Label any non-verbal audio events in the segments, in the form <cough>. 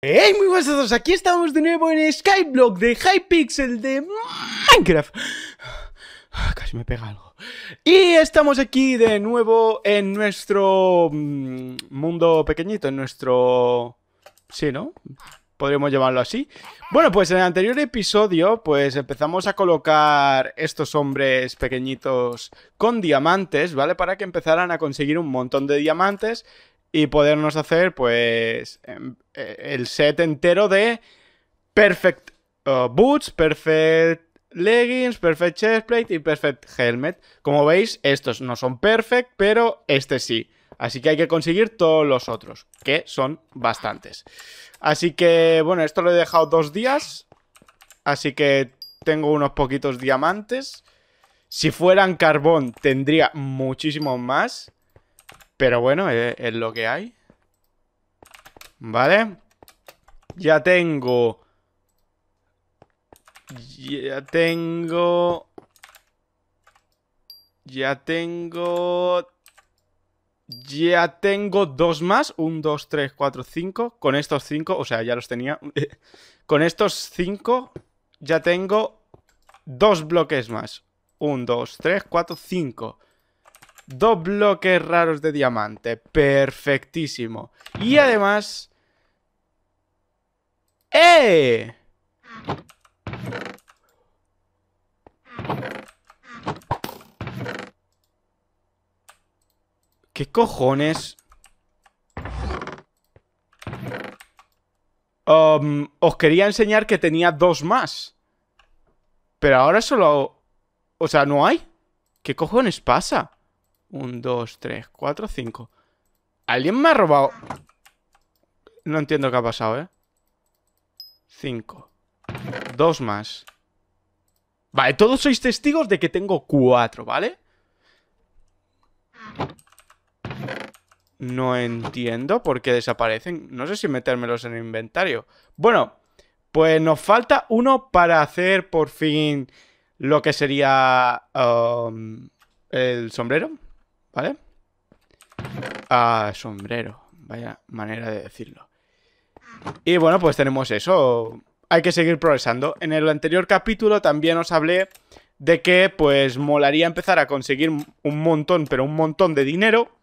¡Hey! Muy buenas a todos, aquí estamos de nuevo en Skyblock de Hypixel de Minecraft ah, Casi me pega algo Y estamos aquí de nuevo en nuestro mm, mundo pequeñito, en nuestro... Sí, ¿no? Podríamos llamarlo así Bueno, pues en el anterior episodio pues empezamos a colocar estos hombres pequeñitos con diamantes, ¿vale? Para que empezaran a conseguir un montón de diamantes y podernos hacer pues em, e, el set entero de perfect uh, boots, perfect leggings, perfect chestplate y perfect helmet. Como veis, estos no son perfect, pero este sí. Así que hay que conseguir todos los otros, que son bastantes. Así que, bueno, esto lo he dejado dos días. Así que tengo unos poquitos diamantes. Si fueran carbón, tendría muchísimos más. Pero bueno, es, lo que hay. ¿Vale? Ya tengo... Ya tengo... Ya tengo... Ya tengo dos más. Un, dos, tres, cuatro, cinco. Con estos cinco, o sea, ya los tenía. <laughs> Con estos cinco ya tengo dos bloques más. Un, dos, tres, cuatro, cinco. Dos bloques raros de diamante. Perfectísimo. Y además... ¡Eh! ¿Qué cojones? Um, os quería enseñar que tenía dos más. Pero ahora solo... O sea, ¿no hay? ¿Qué cojones pasa? Un, dos, tres, cuatro, cinco. ¿Alguien me ha robado? No entiendo qué ha pasado, ¿eh? Cinco. Dos más. Vale, todos sois testigos de que tengo cuatro, ¿vale? No entiendo por qué desaparecen. No sé si metérmelos en el inventario. Bueno, pues nos falta uno para hacer por fin lo que sería um, el sombrero. ¿Vale? Ah, sombrero. Vaya manera de decirlo. Y bueno, pues tenemos eso. Hay que seguir progresando. En el anterior capítulo también os hablé de que pues molaría empezar a conseguir un montón, pero un montón de dinero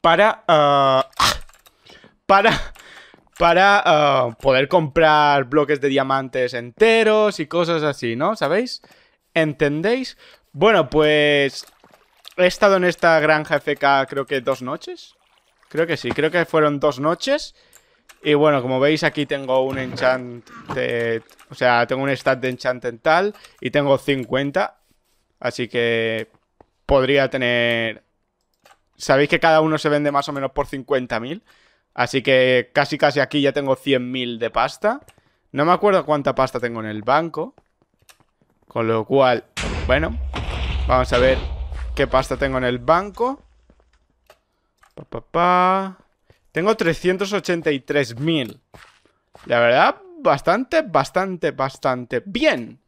para... Ah, para... Para ah, poder comprar bloques de diamantes enteros y cosas así, ¿no? ¿Sabéis? ¿Entendéis? Bueno, pues He estado en esta granja FK creo que dos noches. Creo que sí, creo que fueron dos noches. Y bueno, como veis aquí tengo un enchant... O sea, tengo un stat de enchant en tal y tengo 50. Así que podría tener... Sabéis que cada uno se vende más o menos por 50.000. Así que casi casi aquí ya tengo 100.000 de pasta. No me acuerdo cuánta pasta tengo en el banco. Con lo cual, bueno, vamos a ver qué pasta tengo en el banco. Tengo 383.000. La verdad, bastante, bastante, bastante bien.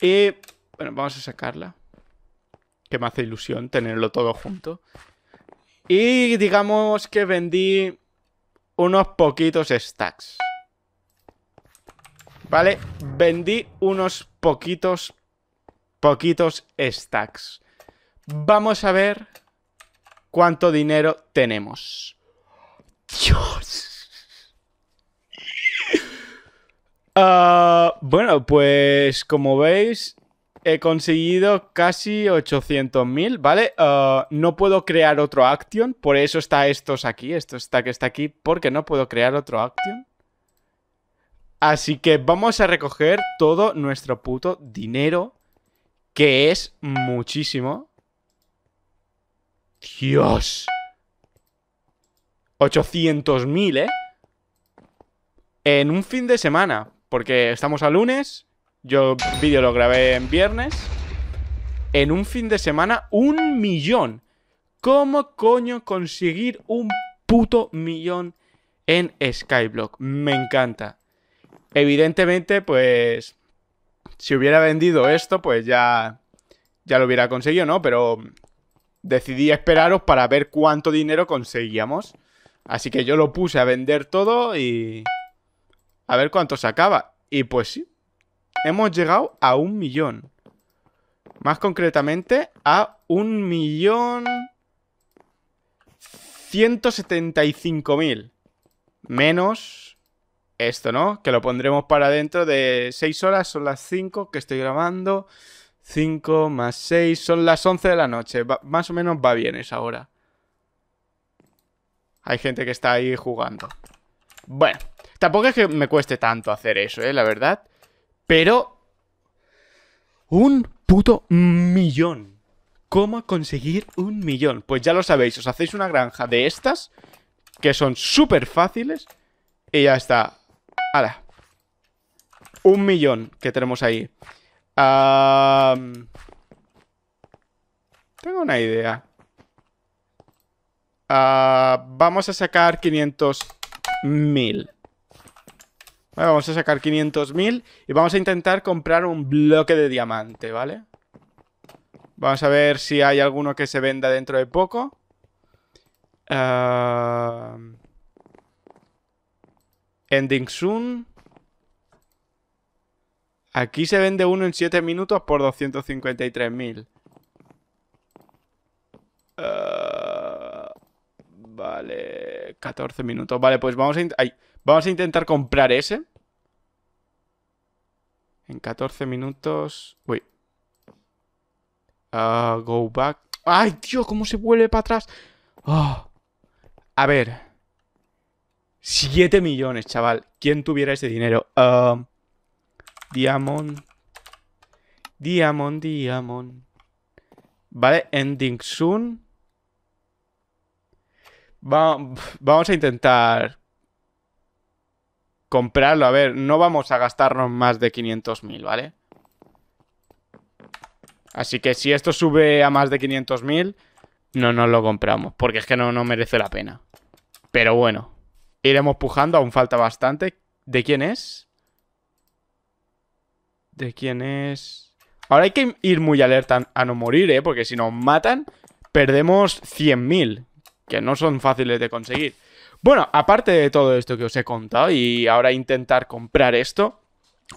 Y bueno, vamos a sacarla. Que me hace ilusión tenerlo todo junto. Y digamos que vendí unos poquitos stacks. Vale, vendí unos poquitos poquitos stacks. Vamos a ver cuánto dinero tenemos. ¡Dios! <laughs> Ah, bueno, pues como veis, he conseguido casi 800.000, ¿vale? Ah, no puedo crear otro action, por eso está estos aquí, esto está que está aquí, porque no puedo crear otro action. Así que vamos a recoger todo nuestro puto dinero que es muchísimo. Dios. 800.000, ¿eh? En un fin de semana, porque estamos a lunes, yo el vídeo lo grabé en viernes. En un fin de semana, un millón. ¿Cómo coño conseguir un puto millón en Skyblock? Me encanta. Evidentemente, pues si hubiera vendido esto, pues ya, ya lo hubiera conseguido, ¿no? Pero decidí esperaros para ver cuánto dinero conseguíamos. Así que yo lo puse a vender todo y a ver cuánto sacaba. Y pues sí, hemos llegado a un millón. Más concretamente a un millón... mil menos esto, ¿no? Que lo pondremos para dentro de 6 horas, son las 5 que estoy grabando. 5 más 6, son las 11 de la noche. más o menos va bien esa hora. Hay gente que está ahí jugando. Bueno, tampoco es que me cueste tanto hacer eso, ¿eh? La verdad. Pero... Un puto millón. ¿Cómo conseguir un millón? Pues ya lo sabéis, os hacéis una granja de estas, que son súper fáciles, y ya está. ¡Hala! Un millón que tenemos ahí. tengo una idea. Ah, vamos a sacar 500.000. vamos a sacar 500.000 y vamos a intentar comprar un bloque de diamante, ¿vale? Vamos a ver si hay alguno que se venda dentro de poco. Ah, Ending soon. Aquí se vende uno en 7 minutos por 253.000. Ah, vale, 14 minutos. Vale, pues vamos a, vamos a intentar comprar ese. En 14 minutos... Uy. Ah, go back. ¡Ay, tío! ¿Cómo se vuelve para atrás? Ah. A ver... 7 millones, chaval. ¿Quién tuviera ese dinero? Ah, diamond. Diamond, Diamond. Vale, ending soon. vamos a intentar comprarlo. A ver, no vamos a gastarnos más de 500.000, ¿vale? Así que si esto sube a más de 500.000, no nos lo compramos. Porque es que no, no merece la pena. Pero bueno. Iremos pujando, aún falta bastante. ¿De quién es? ¿De quién es? Ahora hay que ir muy alerta a no morir, ¿eh? Porque si nos matan, perdemos 100.000. Que no son fáciles de conseguir. Bueno, aparte de todo esto que os he contado y ahora intentar comprar esto,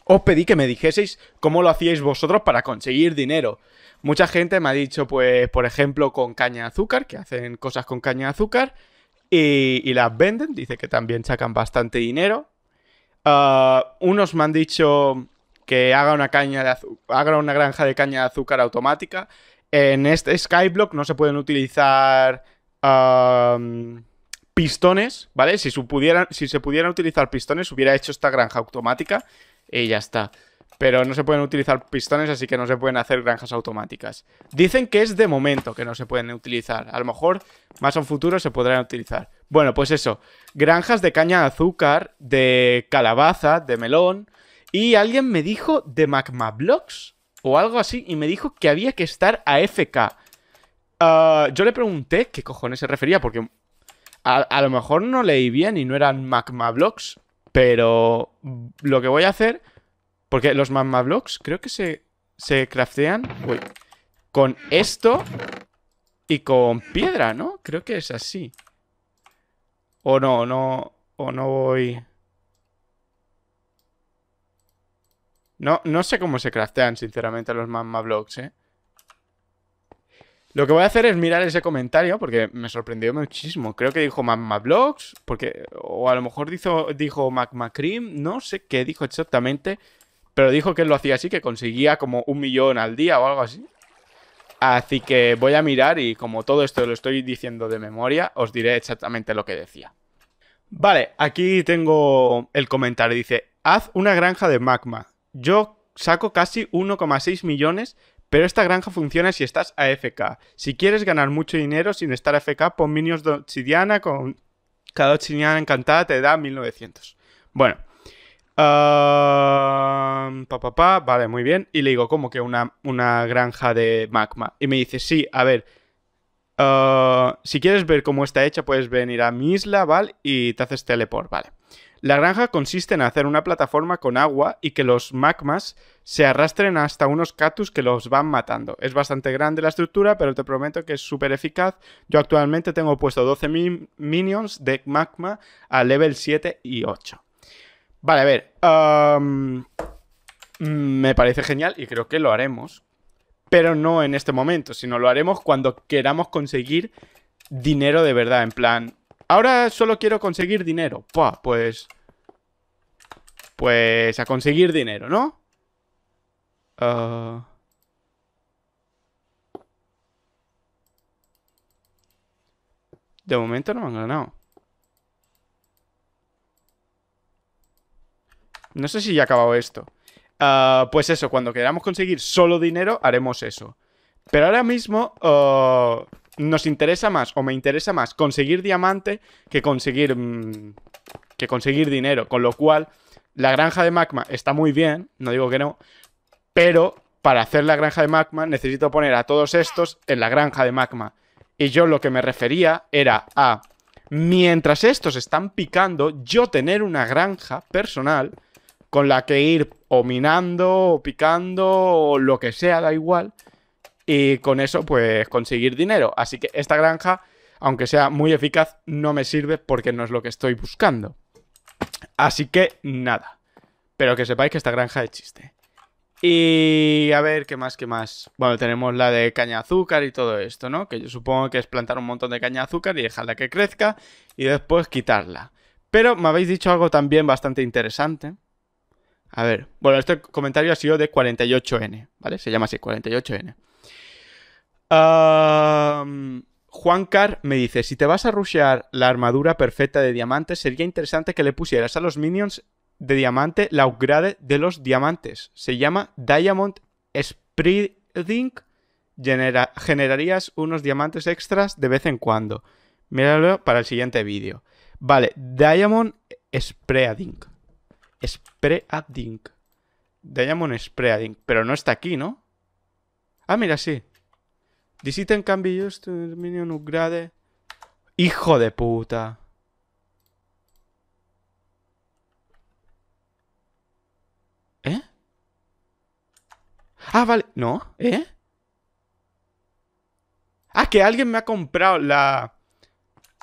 os pedí que me dijeseis cómo lo hacíais vosotros para conseguir dinero. Mucha gente me ha dicho, pues, por ejemplo, con caña de azúcar, que hacen cosas con caña de azúcar y, la venden. Dice que también sacan bastante dinero. Ah, unos me han dicho que haga una, caña de una granja de caña de azúcar automática. En este Skyblock no se pueden utilizar pistones, ¿vale? Si, si se pudieran utilizar pistones, hubiera hecho esta granja automática y ya está. Pero no se pueden utilizar pistones, así que no se pueden hacer granjas automáticas. Dicen que es de momento que no se pueden utilizar. A lo mejor más a un futuro se podrán utilizar. Bueno, pues eso. Granjas de caña de azúcar, de calabaza, de melón. Y alguien me dijo de magma blocks o algo así. Y me dijo que había que estar a FK. Ah, yo le pregunté qué cojones se refería, porque a, a lo mejor no leí bien y no eran magma blocks. Pero lo que voy a hacer porque los magma blocks creo que se, se craftean con esto y con piedra, ¿no? Creo que es así. O no, no, o no voy... No, no sé cómo se craftean, sinceramente, los magma blocks, ¿eh? Lo que voy a hacer es mirar ese comentario porque me sorprendió muchísimo. Creo que dijo Magma Blocks porque, o a lo mejor dijo Magma Cream, no sé qué dijo exactamente, pero dijo que él lo hacía así, que conseguía como un millón al día o algo así. Así que voy a mirar y como todo esto lo estoy diciendo de memoria, os diré exactamente lo que decía. Vale, aquí tengo el comentario. Dice, haz una granja de magma. Yo saco casi 1,6 millones, pero esta granja funciona si estás AFK. Si quieres ganar mucho dinero sin estar AFK, pon minions de obsidiana con... Cada obsidiana encantada te da 1900. Bueno, vale, muy bien. Y le digo, ¿cómo que una, una granja de magma? Y me dice, sí, a ver, ah, si quieres ver cómo está hecha, puedes venir a mi isla, ¿vale? Y te haces teleport, ¿vale? La granja consiste en hacer una plataforma con agua y que los magmas se arrastren hasta unos catus que los van matando. Es bastante grande la estructura, pero te prometo que es súper eficaz. Yo actualmente tengo puesto 12 minions de magma a level 7 y 8. Vale, a ver. me parece genial y creo que lo haremos. Pero no en este momento, sino lo haremos cuando queramos conseguir dinero de verdad. En plan, ahora solo quiero conseguir dinero. pues... Pues a conseguir dinero, ¿no? Ah. De momento no me han ganado. No sé si ya ha acabado esto. Ah, pues eso, cuando queramos conseguir solo dinero, haremos eso. Pero ahora mismo ah, nos interesa más, o me interesa más, conseguir diamante que conseguir, mm, que conseguir dinero. Con lo cual, la granja de magma está muy bien, no digo que no, pero para hacer la granja de magma necesito poner a todos estos en la granja de magma. Y yo lo que me refería era a, mientras estos están picando, yo tener una granja personal con la que ir o minando o picando o lo que sea, da igual. Y con eso pues conseguir dinero. Así que esta granja, aunque sea muy eficaz, no me sirve porque no es lo que estoy buscando. Así que nada. Pero que sepáis que esta granja chiste. Y a ver, ¿qué más? ¿Qué más? Bueno, tenemos la de caña azúcar y todo esto, ¿no? Que yo supongo que es plantar un montón de caña azúcar y dejarla que crezca y después quitarla. Pero me habéis dicho algo también bastante interesante, a ver, bueno, este comentario ha sido de 48N, ¿vale? Se llama así, 48N. Juan Car me dice, si te vas a rushear la armadura perfecta de diamantes, sería interesante que le pusieras a los minions de diamante la upgrade de los diamantes. Se llama Diamond Spreading. generarías unos diamantes extras de vez en cuando. Míralo para el siguiente vídeo. Vale, Diamond Spreading un Spray Spreading. Pero no está aquí, ¿no? Ah, mira, sí. This cambios, can be to upgrade. ¡Hijo de puta! ¿Eh? Ah, vale. ¿No? ¿Eh? Ah, que alguien me ha comprado la...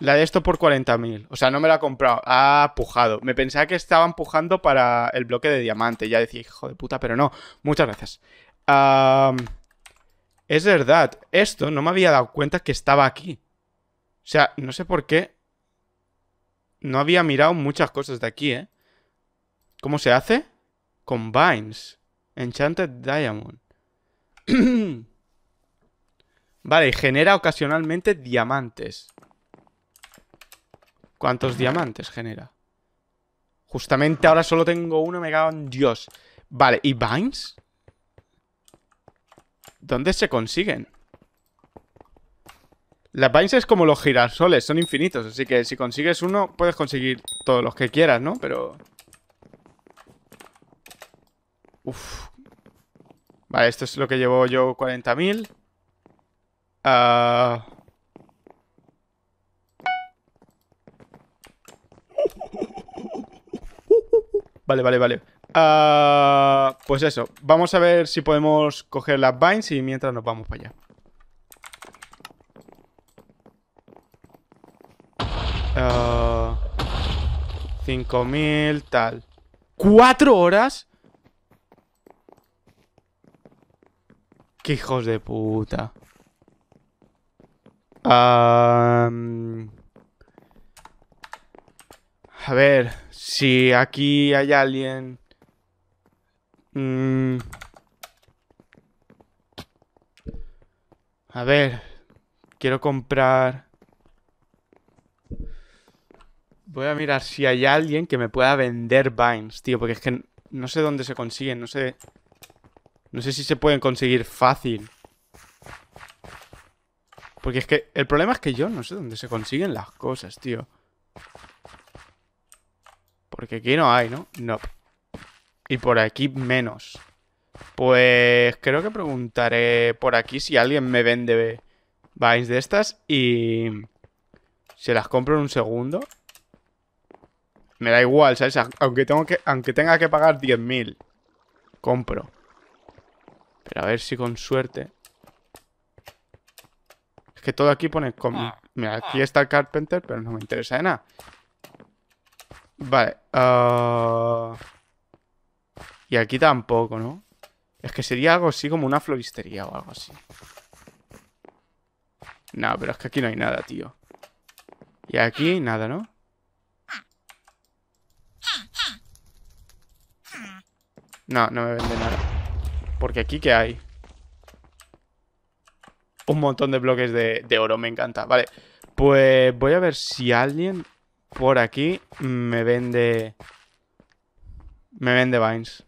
La de esto por 40.000. O sea, no me la ha comprado. Ha pujado. Me pensaba que estaba Empujando para el bloque de diamante. Ya decía, hijo de puta, pero no. Muchas gracias. es verdad. Esto no me había dado cuenta que estaba aquí. O sea, no sé por qué. No había mirado muchas cosas de aquí, ¿eh? ¿Cómo se hace? Combines. Enchanted Diamond. <clears throat> vale, genera ocasionalmente diamantes. ¿Cuántos diamantes genera? Justamente ahora solo tengo uno, me cago en Dios. Vale, ¿y Vines? ¿Dónde se consiguen? Las Vines es como los girasoles, son infinitos. Así que si consigues uno, puedes conseguir todos los que quieras, ¿no? Pero... Uf. Vale, esto es lo que llevo yo 40.000. Ah... Vale, vale, vale. Ah, pues eso. Vamos a ver si podemos coger las vines y mientras nos vamos para allá. Ah, cinco 5000, tal. ¿Cuatro horas? ¡Qué hijos de puta! Ah, mm, a ver, si aquí hay alguien... Mm, a ver, quiero comprar... Voy a mirar si hay alguien que me pueda vender vines, tío, porque es que no sé dónde se consiguen, no sé... No sé si se pueden conseguir fácil. Porque es que el problema es que yo no sé dónde se consiguen las cosas, tío. Porque aquí no hay, ¿no? No. Y por aquí menos. Pues creo que preguntaré por aquí si alguien me vende vais de estas y se las compro en un segundo. Me da igual, ¿sabes? Aunque, tengo aunque tenga que pagar 10.000, compro. Pero a ver si con suerte. Es que todo aquí pone... Ah. Mira, aquí está el carpenter, pero no me interesa de nada. Vale. Ah, y aquí tampoco, ¿no? Es que sería algo así como una floristería o algo así. No, pero es que aquí no hay nada, tío. Y aquí nada, ¿no? No, no me vende nada. Porque aquí, ¿qué hay? Un montón de bloques de, de oro, me encanta. Vale, pues voy a ver si alguien por aquí me vende... Me vende Vines.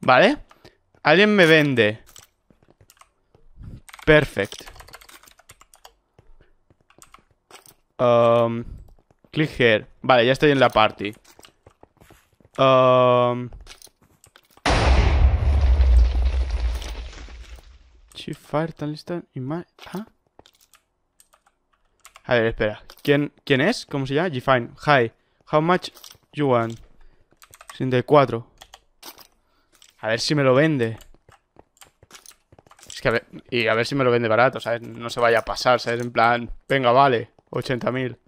¿Vale? Alguien me vende. Perfect. Um, click here. Vale, ya estoy en la party. Um, Chief Fire, Talista y ¿Ah? A ver, espera. ¿Quién, ¿quién es? ¿Cómo se llama? Gfine. Hi. How much you want? 64. A ver si me lo vende. Es que a ver, y a ver si me lo vende barato, ¿sabes? No se vaya a pasar, ¿sabes? En plan, venga, vale, 80.000.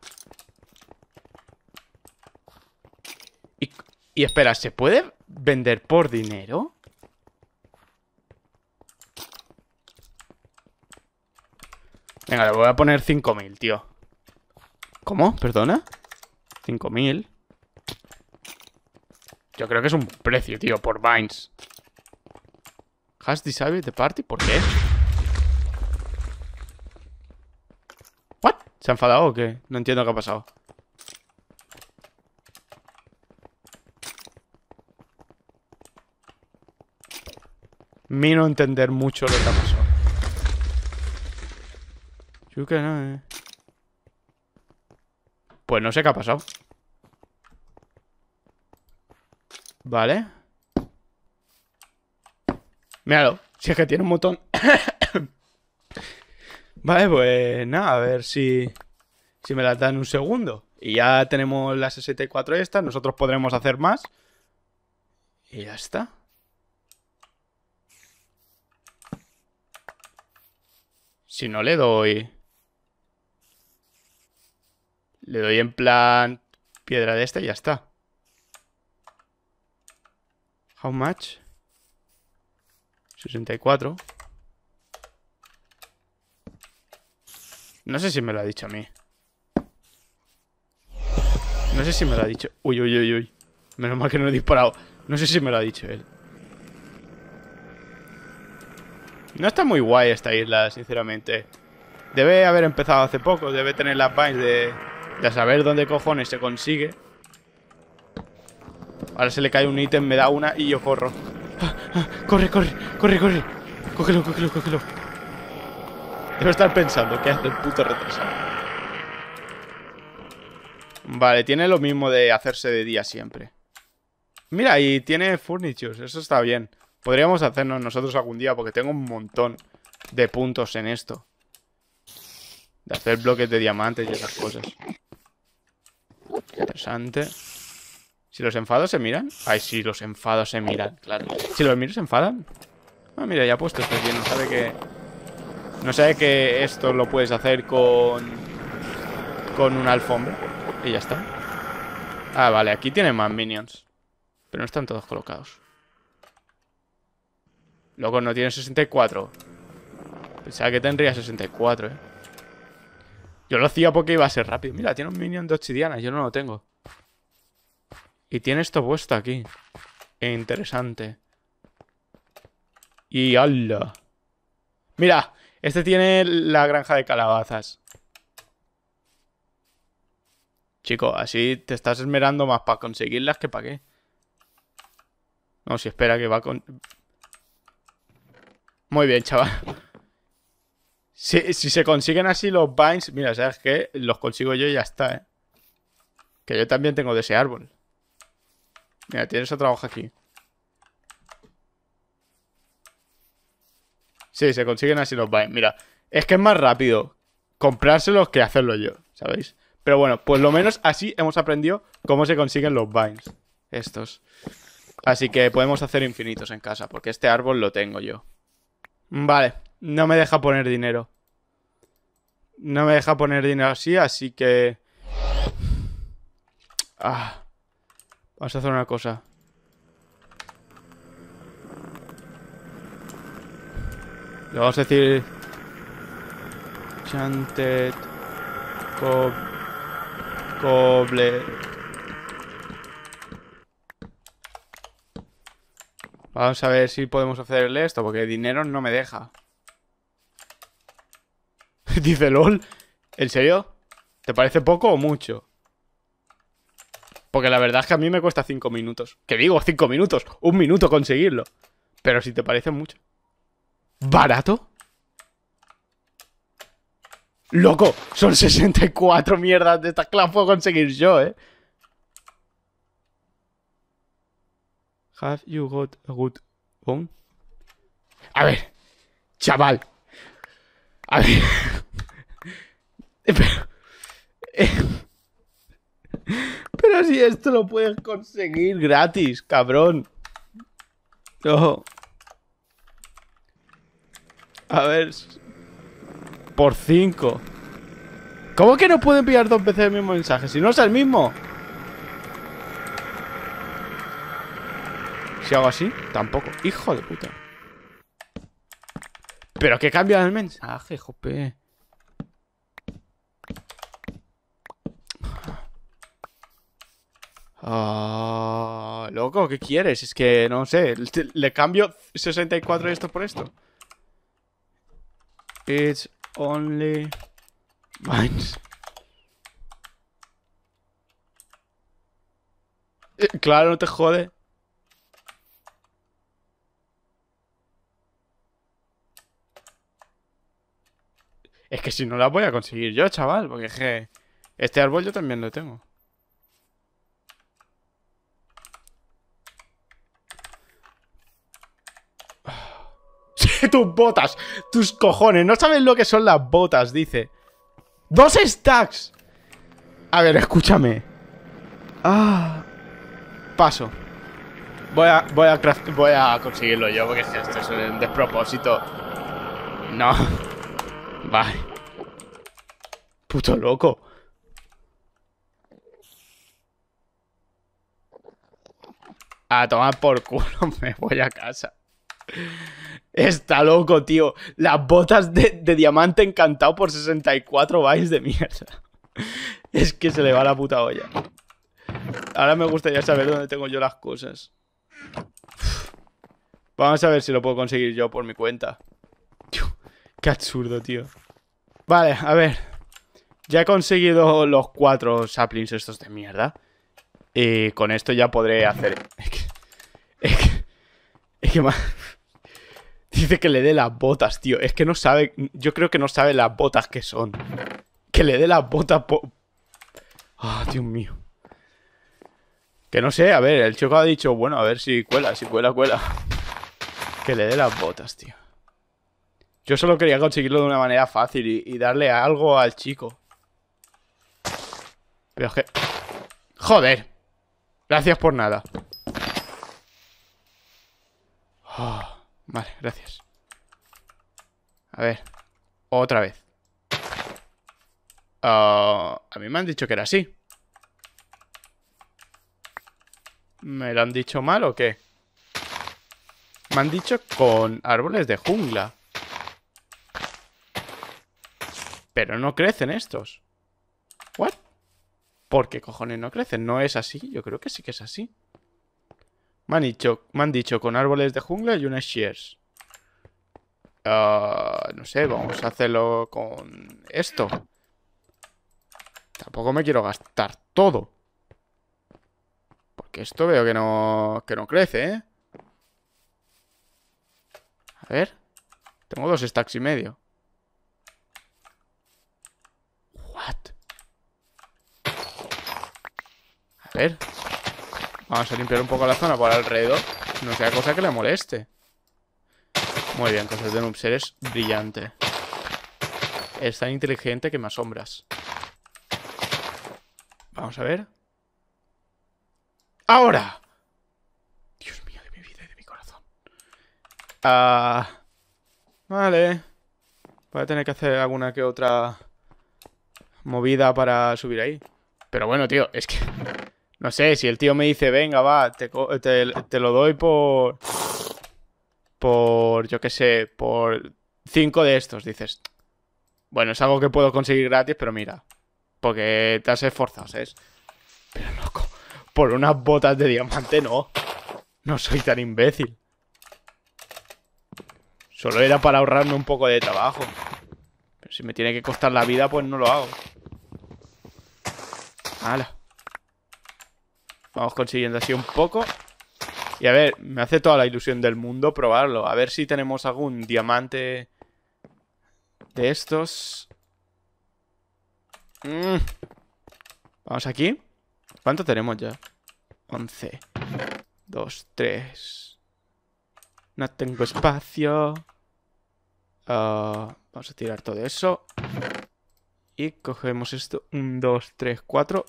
Y, y espera, ¿se puede vender por dinero? Venga, le voy a poner 5.000, tío. ¿Cómo? ¿Perdona? 5000 Yo creo que es un precio, tío, por Vines Has disabled the party, ¿por qué? ¿What? ¿Se ha enfadado o qué? No entiendo qué ha pasado no entender mucho lo que ha pasado Yo que no, eh pues no sé qué ha pasado. Vale. Míralo. Si es que tiene un montón. <coughs> vale, pues nada, a ver si, si me la dan un segundo. Y ya tenemos las 64 estas, nosotros podremos hacer más. Y ya está. Si no le doy... Le doy en plan piedra de esta y ya está. How much? 64. No sé si me lo ha dicho a mí. No sé si me lo ha dicho. Uy, uy, uy, uy. Menos mal que no he disparado. No sé si me lo ha dicho él. No está muy guay esta isla, sinceramente. Debe haber empezado hace poco. Debe tener la vines de... Ya saber dónde cojones se consigue. Ahora se le cae un ítem, me da una y yo corro. corre, corre, corre, corre. Cógelo, cógelo, cógelo. Debo estar pensando qué hace el puto retrasado. Vale, tiene lo mismo de hacerse de día siempre. Mira, y tiene furnitures, eso está bien. Podríamos hacernos nosotros algún día porque tengo un montón de puntos en esto. De hacer bloques de diamantes y esas cosas. Interesante. Si los enfados se miran. Ay, si los enfados se miran, claro. Si los miro se enfadan. Ah, mira, ya he puesto esto bien. No sabe que. No sabe que esto lo puedes hacer con. Con una alfombra. Y ya está. Ah, vale, aquí tiene más minions. Pero no están todos colocados. Loco, no tiene 64. Pensaba que tendría 64, eh. Yo lo hacía porque iba a ser rápido. Mira, tiene un minion de obsidiana. Yo no lo tengo. Y tiene esto puesto aquí. E interesante. Y ala. Mira, este tiene la granja de calabazas. Chico, así te estás esmerando más para conseguirlas que para qué. No, si espera que va con... Muy bien, chaval. Si, se consiguen así los vines, mira, ¿sabes que Los consigo yo y ya está, ¿eh? Que yo también tengo de ese árbol. Mira, tienes otra hoja aquí. Sí, se consiguen así los vines. Mira, es que es más rápido comprárselos que hacerlo yo, ¿sabéis? Pero bueno, pues lo menos así hemos aprendido cómo se consiguen los vines. Estos. Así que podemos hacer infinitos en casa, porque este árbol lo tengo yo. Vale, no me deja poner dinero. No me deja poner dinero así, así que... Ah. Vamos a hacer una cosa. Le vamos a decir... Chanted... Cobble. Vamos a ver si podemos hacerle esto, porque dinero no me deja. <laughs> Dice LOL. ¿En serio? ¿Te parece poco o mucho? Porque la verdad es que a mí me cuesta 5 minutos. Que digo, 5 minutos. Un minuto conseguirlo. Pero si te parece mucho. ¿Barato? Loco, son 64 mierdas de estas que puedo conseguir yo, ¿eh? Have you got a good A ver, chaval. A ver. <laughs> <laughs> Eh, pero, si esto lo puedes conseguir gratis, cabrón. No. A ver. Por 5. ¿Cómo que no pueden enviar dos veces el mismo mensaje? Si no es el mismo. Si hago así, tampoco. Hijo de puta. Pero que cambia el mensaje, jope. Ah, loco, ¿qué quieres? Es que no sé, le cambio 64 de esto por esto. It's only mines. Eh, claro, no te jode. Es que si no la voy a conseguir yo, chaval, porque que este árbol yo también lo tengo. tus botas, tus cojones. No saben lo que son las botas, dice. ¡Dos stacks! A ver, escúchame. Ah. Paso. Voy a, voy a, voy a conseguirlo yo, porque esto es un despropósito. No. Vale. Puto loco. A tomar por culo, <laughs> me voy a casa. Está loco, tío. Las botas de, diamante encantado por 64 bytes de mierda. <laughs> Es que se le va la puta olla. Ahora me gustaría saber dónde tengo yo las cosas. Vamos a ver si lo puedo conseguir yo por mi cuenta. Qué absurdo, tío. Vale, a ver. Ya he conseguido los cuatro saplings estos de mierda. Y con esto ya podré hacer... <laughs> Es que... Es que más... <laughs> Dice que le dé las botas, tío. Es que no sabe. Yo creo que no sabe las botas que son. Que le dé las botas. por... ah, Dios mío. Que no sé, a ver, el chico ha dicho, bueno, a ver si cuela, si cuela, cuela. Que le dé las botas, tío. Yo solo quería conseguirlo de una manera fácil y, darle algo al chico. Pero es que... ¡Joder! Gracias por nada. ¡Ah! Vale, gracias. A ver. Otra vez. Ah, a mí me han dicho que era así. ¿Me lo han dicho mal o qué? Me han dicho con árboles de jungla. Pero no crecen estos. ¿What? ¿Por qué cojones no crecen? ¿No es así? Yo creo que sí que es así. Me han dicho, me han dicho con árboles de jungla y unas shears. Ah, no sé, vamos a hacerlo con esto. Tampoco me quiero gastar todo. Porque esto veo que no, que no crece, ¿eh? A ver. Tengo dos stacks y medio. What? A ver. Vamos a limpiar un poco la zona por alrededor. No sea cosa que le moleste. Muy bien, cosas de Noobser es brillante. Es tan inteligente que me asombras. Vamos a ver. ¡Ahora! Dios mío, de mi vida y de mi corazón. Ah... Vale. Voy a tener que hacer alguna que otra movida para subir ahí. Pero bueno, tío, es que... No sé, si el tío me dice, venga, va, te, lo doy por... Por, yo qué sé, por cinco de estos, dices. Bueno, es algo que puedo conseguir gratis, pero mira. Porque te has esforzado, ¿sabes? Pero loco, por unas botas de diamante no. No soy tan imbécil. Solo era para ahorrarme un poco de trabajo. Pero si me tiene que costar la vida, pues no lo hago. ¡Hala! Vamos consiguiendo así un poco. Y a ver, me hace toda la ilusión del mundo probarlo. A ver si tenemos algún diamante de estos. Mm. Vamos aquí. ¿Cuánto tenemos ya? 11. 2, 3. No tengo espacio. Ah, vamos a tirar todo eso. Y cogemos esto. Un, 2, 3, 4.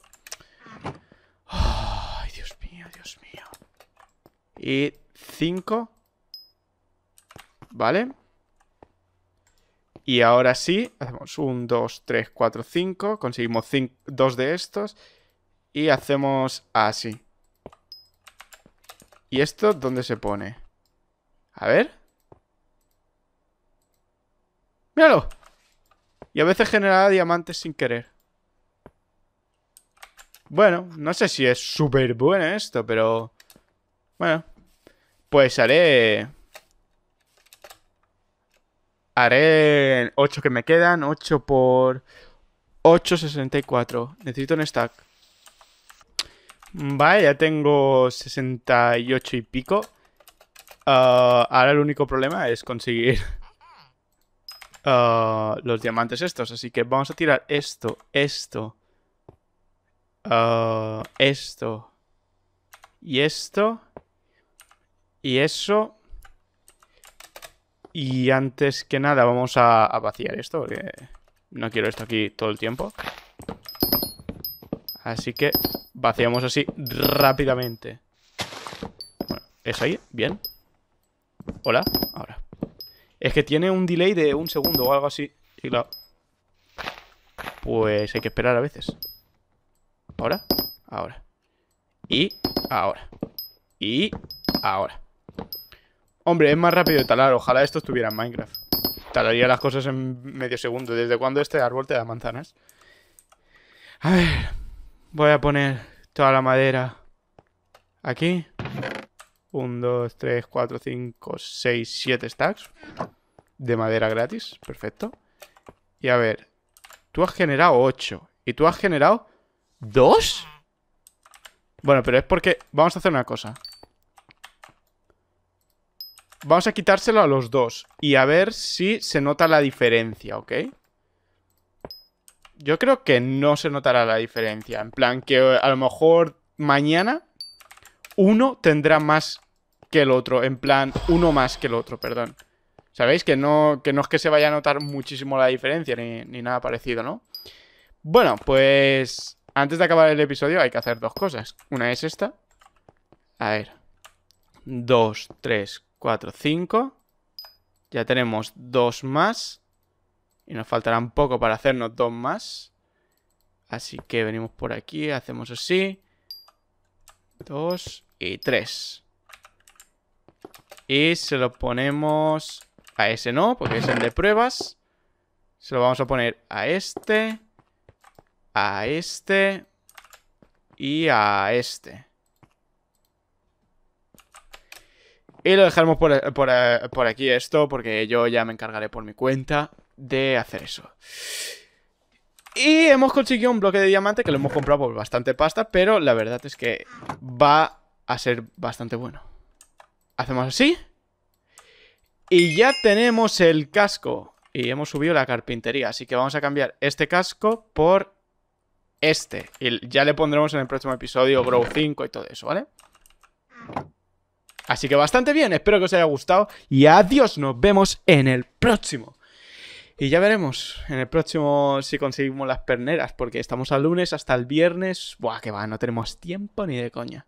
y 5. ¿Vale? Y ahora sí, hacemos 1, 2, 3, 4, 5. Conseguimos 2 de estos. Y hacemos así. ¿Y esto dónde se pone? A ver. ¡Míralo! Y a veces genera diamantes sin querer. Bueno, no sé si es súper bueno esto, pero... Bueno, pues haré... Haré 8 que me quedan. 8 por... 8, 64. Necesito un stack. Vale, ya tengo 68 y pico. Ah, ahora el único problema es conseguir <laughs> ah, los diamantes estos. Así que vamos a tirar esto, esto, ah, esto y esto. Y eso... Y antes que nada vamos a, vaciar esto porque no quiero esto aquí todo el tiempo. Así que vaciamos así rápidamente. Bueno, eso ahí, bien. Hola, ahora. Es que tiene un delay de un segundo o algo así. Pues hay que esperar a veces. Ahora, ahora. Y ahora. Y ahora. Hombre, es más rápido de talar. Ojalá esto estuviera en Minecraft. Talaría las cosas en medio segundo. ¿Desde cuando este árbol te da manzanas? A ver. Voy a poner toda la madera aquí. 1, 2, 3, 4, 5, seis, siete stacks de madera gratis. Perfecto. Y a ver, tú has generado ocho y tú has generado ¿Dos? Bueno, pero es porque... Vamos a hacer una cosa. Vamos a quitárselo a los dos y a ver si se nota la diferencia, ¿ok? Yo creo que no se notará la diferencia. En plan, que a lo mejor mañana uno tendrá más que el otro. En plan, uno más que el otro, perdón. ¿Sabéis? Que no, que no es que se vaya a notar muchísimo la diferencia ni, ni nada parecido, ¿no? Bueno, pues antes de acabar el episodio hay que hacer dos cosas. Una es esta. A ver. Dos, tres, 4, 5. Ya tenemos dos más. Y nos faltarán poco para hacernos dos más. Así que venimos por aquí, hacemos así. Dos y tres. Y se lo ponemos a ese no, porque es el de pruebas. Se lo vamos a poner a este, a este y a este. Y lo dejaremos por, por aquí esto, porque yo ya me encargaré por mi cuenta de hacer eso. Y hemos conseguido un bloque de diamante que lo hemos comprado por bastante pasta, pero la verdad es que va a ser bastante bueno. Hacemos así. Y ya tenemos el casco. Y hemos subido la carpintería, así que vamos a cambiar este casco por este. Y ya le pondremos en el próximo episodio Grow 5 y todo eso, ¿vale? Así que bastante bien, espero que os haya gustado y adiós, nos vemos en el próximo. Y ya veremos en el próximo si conseguimos las perneras, porque estamos al lunes hasta el viernes. Buah, que va, no tenemos tiempo ni de coña.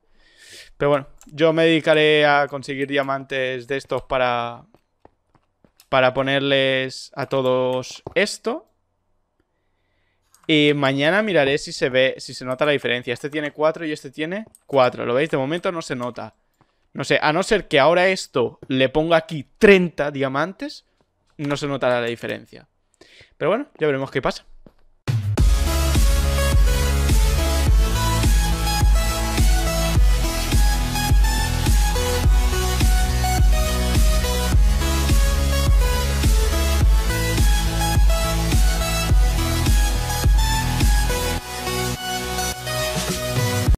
Pero bueno, yo me dedicaré a conseguir diamantes de estos para... Para ponerles a todos esto. Y mañana miraré si se ve, si se nota la diferencia. Este tiene 4 y este tiene 4. ¿Lo veis? De momento no se nota. No sé, a no ser que ahora esto le ponga aquí 30 diamantes, no se notará la diferencia. Pero bueno, ya veremos qué pasa.